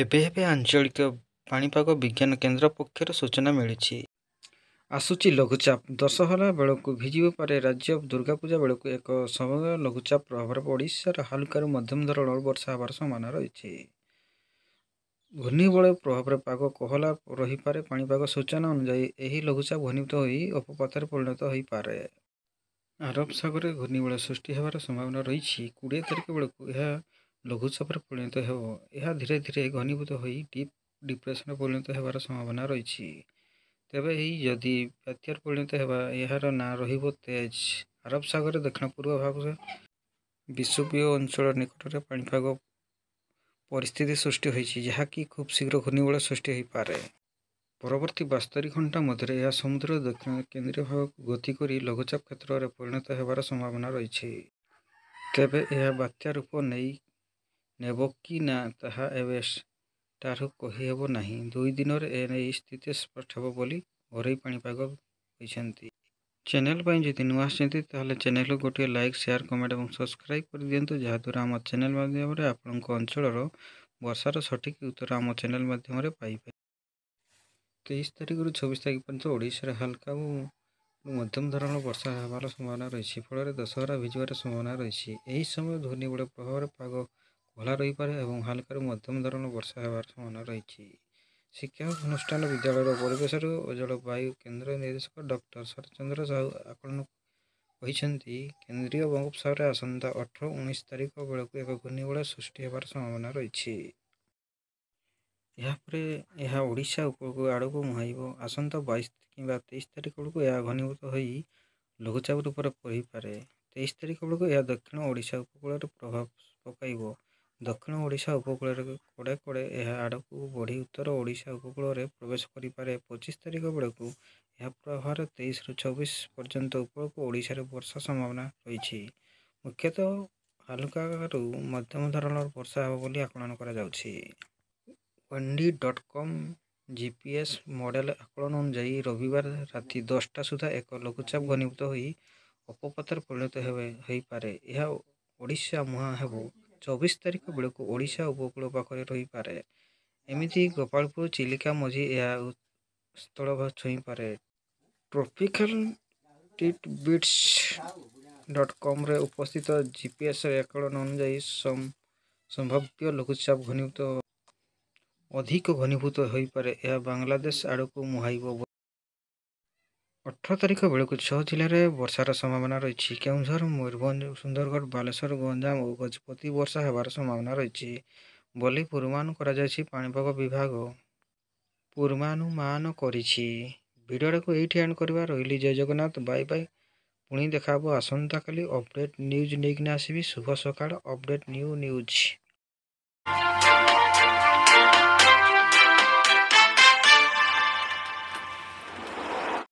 ଏବେ ଏବେ ଆଞ୍ଚଳିକ ପାଣିପାଗ ବିଜ୍ଞାନ କେନ୍ଦ୍ର ପକ୍ଷରୁ ସୂଚନା ମିଳିଛି ଆସୁଛି ଲଘୁଚାପ ଦଶହରା ବେଳକୁ ଭିଜିବା ପରେ ରାଜ୍ୟ ଦୁର୍ଗା ପୂଜା ବେଳକୁ ଏକ ସମୟ ଲଘୁଚାପ ପ୍ରଭାବ ଓଡ଼ିଶାର ହାଲୁକାରୁ ମଧ୍ୟମ ଧରଣର ବର୍ଷା ହେବାର ସମ୍ଭାବନା ରହିଛି ଘୂର୍ଣ୍ଣିବଳୟ ପ୍ରଭାବରେ ପାଗ କୋହଲା ରହିପାରେ ପାଣିପାଗ ସୂଚନା ଅନୁଯାୟୀ ଏହି ଲଘୁଚାପ ଘନୀଭୂତ ହୋଇ ଅପପାତରେ ପରିଣତ ହୋଇପାରେ ଆରବ ସାଗରରେ ଘୂର୍ଣ୍ଣିବଳୟ ସୃଷ୍ଟି ହେବାର ସମ୍ଭାବନା ରହିଛି କୋଡ଼ିଏ ତାରିଖ ବେଳକୁ ଏହା ଲଘୁଚାପରେ ପରିଣତ ହେବ ଏହା ଧୀରେ ଧୀରେ ଘନୀଭୂତ ହୋଇ ଡିପ୍ ଡିପ୍ରେସନ୍ରେ ପରିଣତ ହେବାର ସମ୍ଭାବନା ରହିଛି ତେବେ ଏହି ଯଦି ବାତ୍ୟାରେ ପରିଣତ ହେବା ଏହାର ନାଁ ରହିବ ତେଜ୍ ଆରବ ସାଗରରେ ଦକ୍ଷିଣ ପୂର୍ବ ଭାଗ ବିଶ୍ୱପ୍ରିୟ ଅଞ୍ଚଳ ନିକଟରେ ପାଣିପାଗ ପରିସ୍ଥିତି ସୃଷ୍ଟି ହୋଇଛି ଯାହାକି ଖୁବ୍ ଶୀଘ୍ର ଘୂର୍ଣ୍ଣିବଳ ସୃଷ୍ଟି ହୋଇପାରେ ପରବର୍ତ୍ତୀ ବାସ୍ତରି ଘଣ୍ଟା ମଧ୍ୟରେ ଏହା ସମୁଦ୍ର ଦକ୍ଷିଣ କେନ୍ଦ୍ରୀୟ ଭାବକୁ ଗତି କରି ଲଘୁଚାପ କ୍ଷେତ୍ରରେ ପରିଣତ ହେବାର ସମ୍ଭାବନା ରହିଛି ତେବେ ଏହା ବାତ୍ୟା ରୂପ ନେଇ ନେବ କି ନା ତାହା ଏବେ ଠାରୁ କହିହେବ ନାହିଁ ଦୁଇ ଦିନରେ ଏ ନେଇ ସ୍ଥିତି ସ୍ପଷ୍ଟ ହେବ ବୋଲି ଘରୋଇ ପାଣିପାଗ କହିଛନ୍ତି ଚ୍ୟାନେଲ୍ ପାଇଁ ଯଦି ନୂଆ ଆସିଛନ୍ତି ତାହେଲେ ଚ୍ୟାନେଲକୁ ଗୋଟିଏ ଲାଇକ୍ ସେୟାର୍ କମେଣ୍ଟ ଏବଂ ସବସ୍କ୍ରାଇବ୍ କରିଦିଅନ୍ତୁ ଯାହାଦ୍ୱାରା ଆମ ଚ୍ୟାନେଲ୍ ମାଧ୍ୟମରେ ଆପଣଙ୍କ ଅଞ୍ଚଳର ବର୍ଷାର ସଠିକ୍ ଉତ୍ତର ଆମ ଚ୍ୟାନେଲ୍ ମାଧ୍ୟମରେ ପାଇପାରିବେ ତେଇଶ ତାରିଖରୁ ଛବିଶ ତାରିଖ ପର୍ଯ୍ୟନ୍ତ ଓଡ଼ିଶାରେ ହାଲକା ଓ ମଧ୍ୟମ ଧରଣର ବର୍ଷା ହେବାର ସମ୍ଭାବନା ରହିଛି ଫଳରେ ଦଶହରା ଭିଜିବାର ସମ୍ଭାବନା ରହିଛି ଏହି ସମୟ ଧୋନି ବଡ଼ ପ୍ରଭାବରେ ପାଗ ଖୋଲା ରହିପାରେ ଏବଂ ହାଲକାରୁ ମଧ୍ୟମ ଧରଣର ବର୍ଷା ହେବାର ସମ୍ଭାବନା ରହିଛି ଶିକ୍ଷା ଅନୁଷ୍ଠାନ ବିଦ୍ୟାଳୟର ପରିବେଶରୁ ଓ ଜଳବାୟୁ କେନ୍ଦ୍ର ନିର୍ଦ୍ଦେଶକ ଡକ୍ଟର ଶରତ ଚନ୍ଦ୍ର ସାହୁ ଆକଳନ କହିଛନ୍ତି କେନ୍ଦ୍ରୀୟ ବଙ୍ଗୋପସାଗରରେ ଆସନ୍ତା ଅଠର ଉଣେଇଶ ତାରିଖ ବେଳକୁ ଏକ ଘୂର୍ଣ୍ଣିବଳୟ ସୃଷ୍ଟି ହେବାର ସମ୍ଭାବନା ରହିଛି ଏହାପରେ ଏହା ଓଡ଼ିଶା ଉପକୂଳ ଆଡ଼କୁ ମୁହାଇବ ଆସନ୍ତା ବାଇଶ କିମ୍ବା ତେଇଶ ତାରିଖ ବେଳକୁ ଏହା ଘନୀଭୂତ ହୋଇ ଲଘୁଚାପ ରୂପରେ ପଡ଼ିପାରେ ତେଇଶ ତାରିଖ ବେଳକୁ ଏହା ଦକ୍ଷିଣ ଓଡ଼ିଶା ଉପକୂଳରେ ପ୍ରଭାବ ପକାଇବ ଦକ୍ଷିଣ ଓଡ଼ିଶା ଉପକୂଳରେ କଡ଼େ କଡ଼େ ଏହା ଆଡ଼କୁ ବଢ଼ି ଉତ୍ତର ଓଡ଼ିଶା ଉପକୂଳରେ ପ୍ରବେଶ କରିପାରେ ପଚିଶ ତାରିଖ ବେଳକୁ ଏହା ପ୍ରଭାବରେ ତେଇଶରୁ ଛବିଶ ପର୍ଯ୍ୟନ୍ତ ଉପରକୁ ଓଡ଼ିଶାରେ ବର୍ଷା ସମ୍ଭାବନା ରହିଛି ମୁଖ୍ୟତଃ ହାଲୁକାରୁ ମଧ୍ୟମ ଧରଣର ବର୍ଷା ହେବ ବୋଲି ଆକଳନ କରାଯାଉଛି windy dot com G P S model ଆକଳନ ଅନୁଯାୟୀ ରବିବାର ରାତି ଦଶଟା ସୁଦ୍ଧା ଏକ ଲଘୁଚାପ ଘନୀଭୂତ ହୋଇ ଅପପଥରେ ପରିଣତ ହେବେ ହୋଇପାରେ ଏହା ଓଡ଼ିଶା ମୁହାଁ ହେବ ଚବିଶ ତାରିଖ ବେଳକୁ ଓଡ଼ିଶା ଉପକୂଳ ପାଖରେ ରହିପାରେ ଏମିତି ଗୋପାଳପୁର ଚିଲିକା ମଝି ଏହା ସ୍ଥଳଭାଗ ଛୁଇଁପାରେ ଟ୍ରପିକାଲ୍ ଟିଟ୍ ବିଟ୍ସ ଡଟ୍ କମ୍ରେ ଉପସ୍ଥିତ ଜିପିଏସ୍ ଆକଳନ ଅନୁଯାୟୀ ସମ୍ଭାବ୍ୟ ଲଘୁଚାପ ଘନୀଭୂତ ଅଧିକ ଘନୀଭୂତ ହୋଇପାରେ ଏହା ବାଂଲାଦେଶ ଆଡ଼କୁ ମୁହାଁଇବ ଅଠର ତାରିଖ ବେଳକୁ ଛଅ ଜିଲ୍ଲାରେ ବର୍ଷାର ସମ୍ଭାବନା ରହିଛି କେଉଁଝର ମୟୂରଭଞ୍ଜ ସୁନ୍ଦରଗଡ଼ ବାଲେଶ୍ୱର ଗଞ୍ଜାମ ଓ ଗଜପତି ବର୍ଷା ହେବାର ସମ୍ଭାବନା ରହିଛି ବୋଲି ପୂର୍ବାନୁ କରାଯାଇଛି ପାଣିପାଗ ବିଭାଗ ପୂର୍ବାନୁମାନ କରିଛି ଭିଡ଼ିଓଟାକୁ ଏଇଠି ଆଣ୍ଡ କରିବା ରହିଲି ଜୟ ଜଗନ୍ନାଥ ବାଇ ବାଇ ପୁଣି ଦେଖାହେବ ଆସନ୍ତାକାଲି ଅପଡ଼େଟ୍ ନ୍ୟୁଜ୍ ନେଇକିନା ଆସିବି ଶୁଭ ସକାଳ ଅପଡ଼େଟ୍ ନ୍ୟୁ ନ୍ୟୁଜ୍